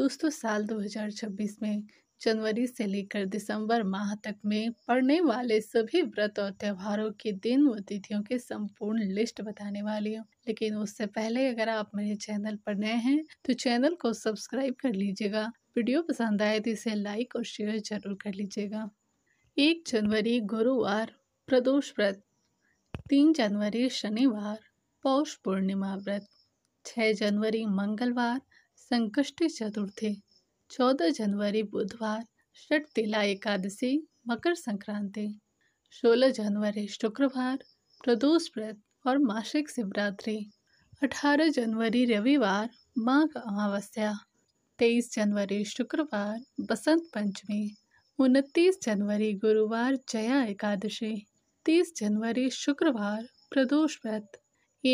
दोस्तों साल 2026 में जनवरी से लेकर दिसंबर माह तक में पड़ने वाले सभी व्रत और त्योहारों के दिन व तिथियों के संपूर्ण लिस्ट बताने वाली हूँ लेकिन उससे पहले अगर आप मेरे चैनल पर नए हैं तो चैनल को सब्सक्राइब कर लीजिएगा वीडियो पसंद आए तो इसे लाइक और शेयर जरूर कर लीजिएगा एक जनवरी गुरुवार प्रदोष व्रत तीन जनवरी शनिवार पौष पूर्णिमा व्रत छः जनवरी मंगलवार संकष्ट चतुर्थी चौदह जनवरी बुधवार षट तिला एकादशी मकर संक्रांति सोलह जनवरी शुक्रवार प्रदोष व्रत और मासिक शिवरात्रि अठारह जनवरी रविवार माघ अमावस्या तेईस जनवरी शुक्रवार बसंत पंचमी उनतीस जनवरी गुरुवार जया एकादशी तीस जनवरी शुक्रवार प्रदोष व्रत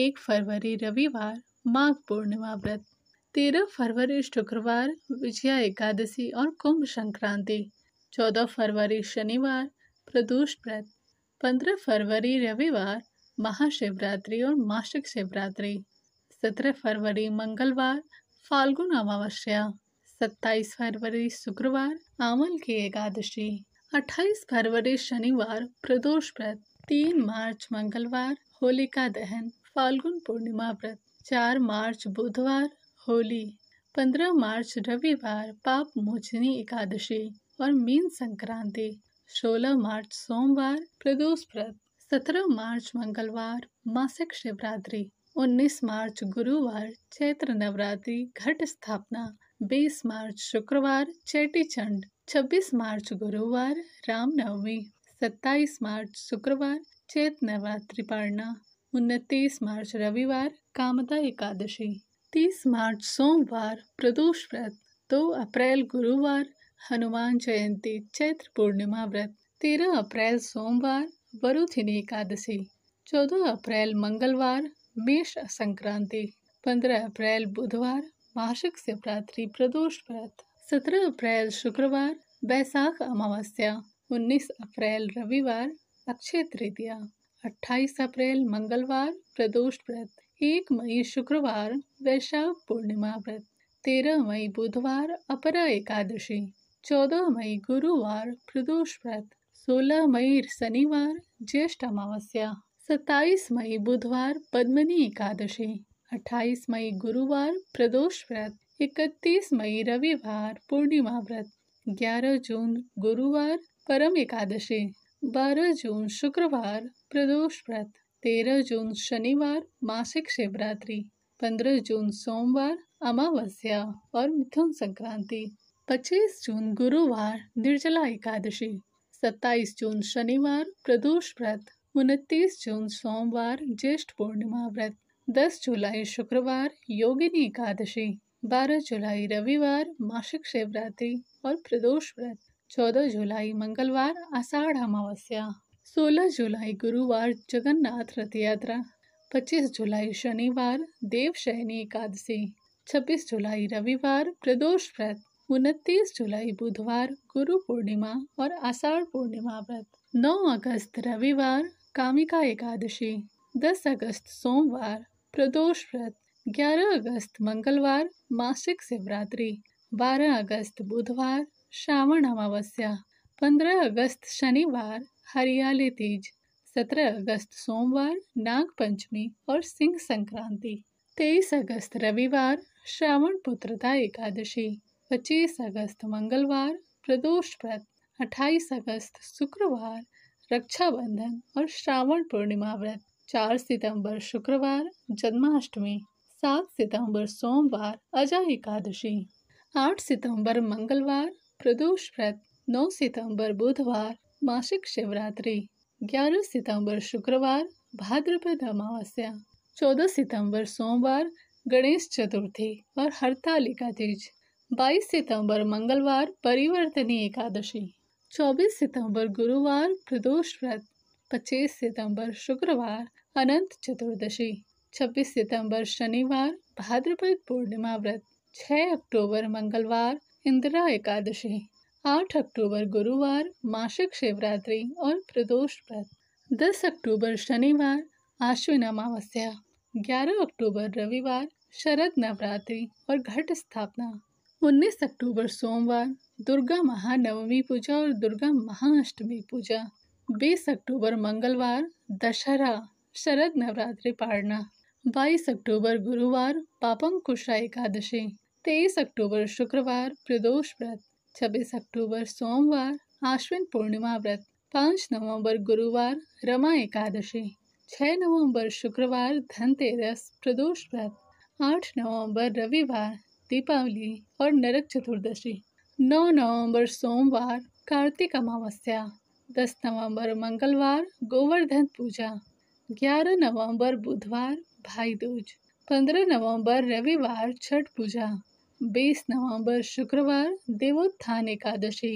एक फरवरी रविवार माघ पूर्णिमा व्रत तेरह फरवरी शुक्रवार विजया एकादशी और कुंभ संक्रांति चौदह फरवरी शनिवार प्रदोष व्रत पंद्रह फरवरी रविवार महाशिवरात्रि और मासिक शिवरात्रि सत्रह फरवरी मंगलवार फाल्गुन अमावस्या सत्ताईस फरवरी शुक्रवार आमल की एकादशी अट्ठाईस फरवरी शनिवार प्रदोष व्रत तीन मार्च मंगलवार होलिका दहन फाल्गुन पूर्णिमा व्रत चार मार्च बुधवार होली 15 मार्च रविवार पाप मोचनी एकादशी और मीन संक्रांति 16 मार्च सोमवार प्रदोष व्रत 17 मार्च मंगलवार मासिक शिवरात्रि 19 मार्च गुरुवार चैत्र नवरात्रि घट स्थापना 20 मार्च शुक्रवार चैटी चंड 26 मार्च गुरुवार रामनवमी 27 मार्च शुक्रवार चैत नवरात्रि पारना उनतीस मार्च रविवार कामता एकादशी तीस मार्च सोमवार प्रदोष व्रत दो अप्रैल गुरुवार हनुमान जयंती चैत्र पूर्णिमा व्रत तेरह अप्रैल सोमवार वरुथिनी एकादशी चौदह अप्रैल मंगलवार मेष संक्रांति पंद्रह अप्रैल बुधवार मासिक शिवरात्रि प्रदोष व्रत सत्रह अप्रैल शुक्रवार बैसाख अमावस्या उन्नीस अप्रैल रविवार अक्षय तृतीया अट्ठाईस अप्रैल मंगलवार प्रदोष व्रत एक मई शुक्रवार वैशाख पूर्णिमा व्रत तेरह मई बुधवार अपरा एकादशी चौदह मई गुरुवार प्रदोष व्रत सोलह मई शनिवार ज्येष्ठ अमावस्या सत्ताईस मई बुधवार पद्मनी एकादशी अट्ठाईस मई गुरुवार प्रदोष व्रत इकतीस मई रविवार पूर्णिमा व्रत ग्यारह जून गुरुवार परम एकादशी बारह जून शुक्रवार प्रदोष व्रत तेरह जून शनिवार मासिक शिवरात्रि पंद्रह जून सोमवार अमावस्या और मिथुन संक्रांति पच्चीस जून गुरुवार निर्जला एकादशी सत्ताईस जून शनिवार प्रदोष व्रत उनतीस जून सोमवार ज्येष्ठ पूर्णिमा व्रत दस जुलाई शुक्रवार योगिनी एकादशी बारह जुलाई रविवार मासिक शिवरात्रि और प्रदोष व्रत चौदह जुलाई मंगलवार आषाढ़ अमावस्या सोलह जुलाई गुरुवार जगन्नाथ रथ यात्रा पच्चीस जुलाई शनिवार देवशयनी एकादशी छब्बीस जुलाई रविवार प्रदोष व्रत उनतीस जुलाई बुधवार गुरु पूर्णिमा और आषाढ़ पूर्णिमा व्रत नौ अगस्त रविवार कामिका एकादशी दस अगस्त सोमवार प्रदोष व्रत ग्यारह अगस्त मंगलवार मासिक शिवरात्रि बारह अगस्त बुधवार श्रावण अमावस्या पंद्रह अगस्त शनिवार हरियाली तीज सत्रह अगस्त सोमवार नाग पंचमी और सिंह संक्रांति तेईस अगस्त रविवार श्रावण पुत्रता एकादशी पच्चीस अगस्त मंगलवार प्रदोष व्रत अट्ठाईस अगस्त शुक्रवार रक्षाबंधन और श्रावण पूर्णिमा व्रत चार सितंबर शुक्रवार जन्माष्टमी सात सितंबर सोमवार अजय एकादशी आठ सितंबर मंगलवार प्रदोष व्रत नौ सितंबर बुधवार मासिक शिवरात्रि 11 सितंबर शुक्रवार भाद्रपद अमावस्या 14 सितंबर सोमवार गणेश चतुर्थी और हरतालिका तीज 22 सितंबर मंगलवार परिवर्तनी एकादशी 24 सितंबर गुरुवार प्रदोष व्रत 25 सितंबर शुक्रवार अनंत चतुर्दशी 26 सितंबर शनिवार भाद्रपद पूर्णिमा व्रत 6 अक्टूबर मंगलवार इंदिरा एकादशी आठ अक्टूबर गुरुवार मासिक शिवरात्रि और प्रदोष व्रत दस अक्टूबर शनिवार आश्विन अमावस्या ग्यारह अक्टूबर रविवार शरद नवरात्रि और घट स्थापना उन्नीस अक्टूबर सोमवार दुर्गा महानवमी पूजा और दुर्गा महाअष्टमी पूजा बीस अक्टूबर मंगलवार दशहरा शरद नवरात्रि पारणा बाईस अक्टूबर गुरुवार पापम कुशा एकादशी तेईस अक्टूबर शुक्रवार प्रदोष व्रत छब्बीस अक्टूबर सोमवार आश्विन पूर्णिमा व्रत पाँच नवंबर गुरुवार रमा एकादशी छः नवंबर शुक्रवार धनतेरस प्रदोष व्रत आठ नवंबर रविवार दीपावली और नरक चतुर्दशी नौ नवंबर सोमवार कार्तिक अमावस्या दस नवंबर मंगलवार गोवर्धन पूजा ग्यारह नवंबर बुधवार भाई दूज पंद्रह नवंबर रविवार छठ पूजा बीस नवंबर शुक्रवार देवोत्थान एकादशी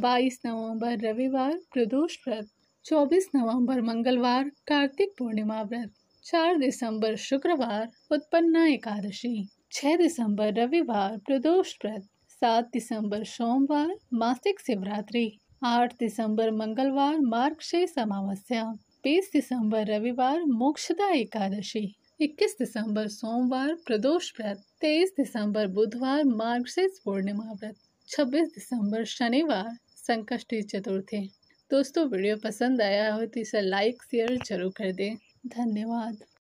बाईस नवंबर रविवार प्रदोष व्रत चौबीस नवंबर मंगलवार कार्तिक पूर्णिमा व्रत चार दिसंबर शुक्रवार उत्पन्ना एकादशी छः दिसंबर रविवार प्रदोष व्रत सात दिसंबर सोमवार मासिक शिवरात्रि आठ दिसंबर मंगलवार मार्गशीर्ष अमावस्या बीस दिसंबर रविवार मोक्षदा एकादशी 21 दिसंबर सोमवार प्रदोष व्रत 23 दिसंबर बुधवार मार्गशीर्ष पूर्णिमा व्रत 26 दिसंबर शनिवार संकष्टी चतुर्थी दोस्तों वीडियो पसंद आया हो तो इसे लाइक शेयर जरूर कर दें धन्यवाद